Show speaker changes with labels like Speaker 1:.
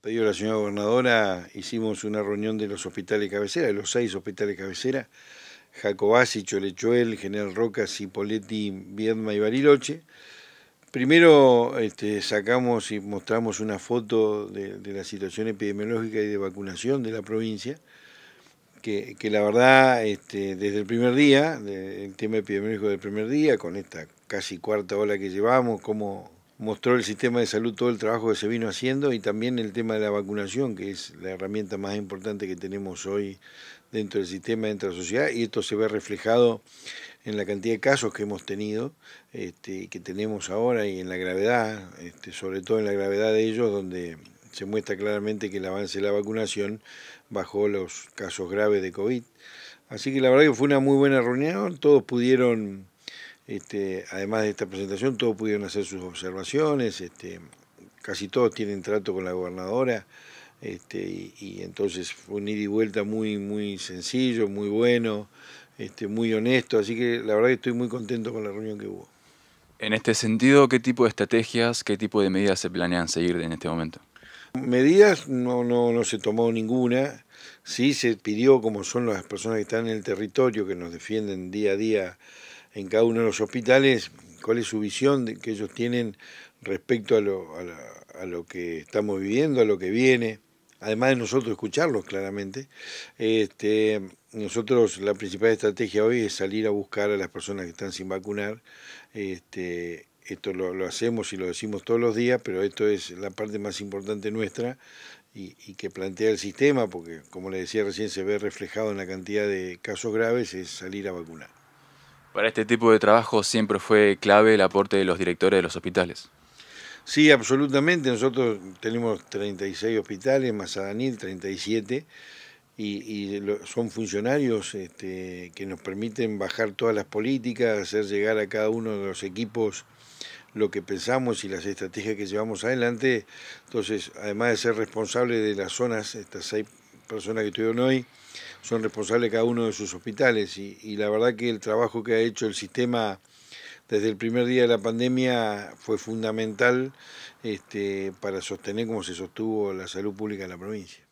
Speaker 1: pedido de la señora gobernadora hicimos una reunión de los hospitales cabecera, de los seis hospitales cabecera, Jacobasi, Cholechuel, General Roca, Cipoletti, Viedma y Bariloche. Primero este, sacamos y mostramos una foto de, la situación epidemiológica y de vacunación de la provincia, que, la verdad, este, desde el primer día, el tema epidemiológico del primer día, con esta casi cuarta ola que llevamos, cómo mostró el sistema de salud todo el trabajo que se vino haciendo y también el tema de la vacunación, que es la herramienta más importante que tenemos hoy dentro del sistema, dentro de la sociedad, y esto se ve reflejado en la cantidad de casos que hemos tenido, este, que tenemos ahora, y en la gravedad, este, sobre todo en la gravedad de ellos, donde se muestra claramente que el avance de la vacunación bajó los casos graves de COVID. Así que la verdad que fue una muy buena reunión, todos pudieron este, además de esta presentación, todos pudieron hacer sus observaciones, este, casi todos tienen trato con la gobernadora, este, y, entonces fue un ida y vuelta muy, muy sencillo, muy bueno, muy honesto, así que la verdad que estoy muy contento con la reunión que hubo.
Speaker 2: En este sentido, ¿qué tipo de estrategias, qué tipo de medidas se planean seguir en este momento?
Speaker 1: Medidas no, no, no se tomó ninguna, sí se pidió, como son las personas que están en el territorio, que nos defienden día a día, en cada uno de los hospitales, cuál es su visión que ellos tienen respecto a lo, que estamos viviendo, a lo que viene, además de nosotros escucharlos claramente. Este, nosotros la principal estrategia hoy es salir a buscar a las personas que están sin vacunar. Este, esto lo, hacemos y lo decimos todos los días, pero esto es la parte más importante nuestra y, y, que plantea el sistema, porque como le decía recién se ve reflejado en la cantidad de casos graves, es salir a vacunar.
Speaker 2: Para este tipo de trabajo siempre fue clave el aporte de los directores de los hospitales.
Speaker 1: Sí, absolutamente. Nosotros tenemos 36 hospitales, más 37, y, y son funcionarios este, que nos permiten bajar todas las políticas, hacer llegar a cada uno de los equipos lo que pensamos y las estrategias que llevamos adelante. Entonces, además de ser responsable de las zonas, estas seis personas que estuvieron hoy son responsables cada uno de sus hospitales y, la verdad que el trabajo que ha hecho el sistema desde el primer día de la pandemia fue fundamental este, para sostener como se sostuvo la salud pública en la provincia.